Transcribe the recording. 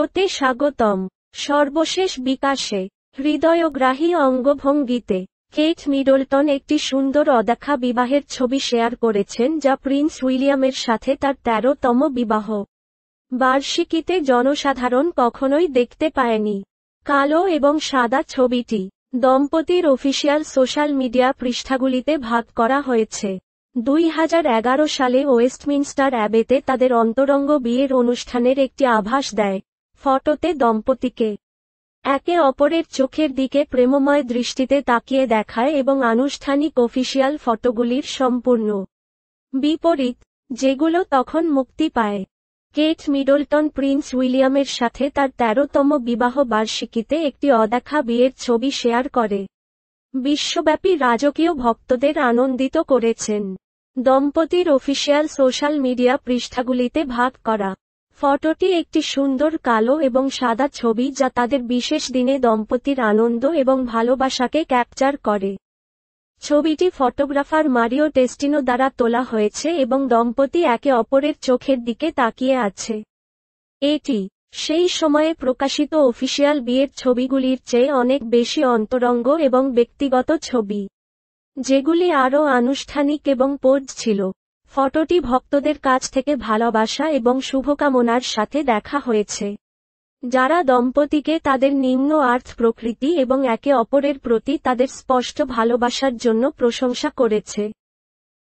শোতে স্বাগতম সর্বশেষ বিকাশে হৃদয়গ্রাহী অঙ্গভঙ্গিতে কেট মিডলটন একটি সুন্দর অদেখা বিবাহের ছবি শেয়ার করেছেন যা প্রিন্স উইলিয়ামের সাথে তার তেরোতম বিবাহ বার্ষিকীতে জনসাধারণ কখনোই দেখতে পায়নি কালো এবং সাদা ছবিটি দম্পতির অফিসিয়াল সোশ্যাল মিডিয়া পৃষ্ঠাগুলিতে ভাগ করা হয়েছে দুই সালে ওয়েস্টমিনস্টার অ্যাবেতে তাদের অন্তরঙ্গ বিয়ের অনুষ্ঠানের একটি আভাস দেয় ফটোতে দম্পতিকে একে অপরের চোখের দিকে প্রেমময় দৃষ্টিতে তাকিয়ে দেখায় এবং আনুষ্ঠানিক অফিসিয়াল ফটোগুলির সম্পূর্ণ বিপরীত যেগুলো তখন মুক্তি পায় কেট মিডলটন প্রিন্স উইলিয়ামের সাথে তার তেরোতম বিবাহ বার্ষিকীতে একটি অদেখা বিয়ের ছবি শেয়ার করে বিশ্বব্যাপী রাজকীয় ভক্তদের আনন্দিত করেছেন দম্পতির অফিসিয়াল সোশ্যাল মিডিয়া পৃষ্ঠাগুলিতে ভাগ করা ফটোটি একটি সুন্দর কালো এবং সাদা ছবি যা তাদের বিশেষ দিনে দম্পতির আনন্দ এবং ভালোবাসাকে ক্যাপচার করে ছবিটি ফটোগ্রাফার মারিও টেস্টিনো দ্বারা তোলা হয়েছে এবং দম্পতি একে অপরের চোখের দিকে তাকিয়ে আছে এটি সেই সময়ে প্রকাশিত অফিসিয়াল বিয়ের ছবিগুলির চেয়ে অনেক বেশি অন্তরঙ্গ এবং ব্যক্তিগত ছবি যেগুলি আরও আনুষ্ঠানিক এবং পোজ ছিল ফটোটি ভক্তদের কাছ থেকে ভালোবাসা এবং শুভকামনার সাথে দেখা হয়েছে যারা দম্পতিকে তাদের নিম্ন আর্থ প্রকৃতি এবং একে অপরের প্রতি তাদের স্পষ্ট ভালোবাসার জন্য প্রশংসা করেছে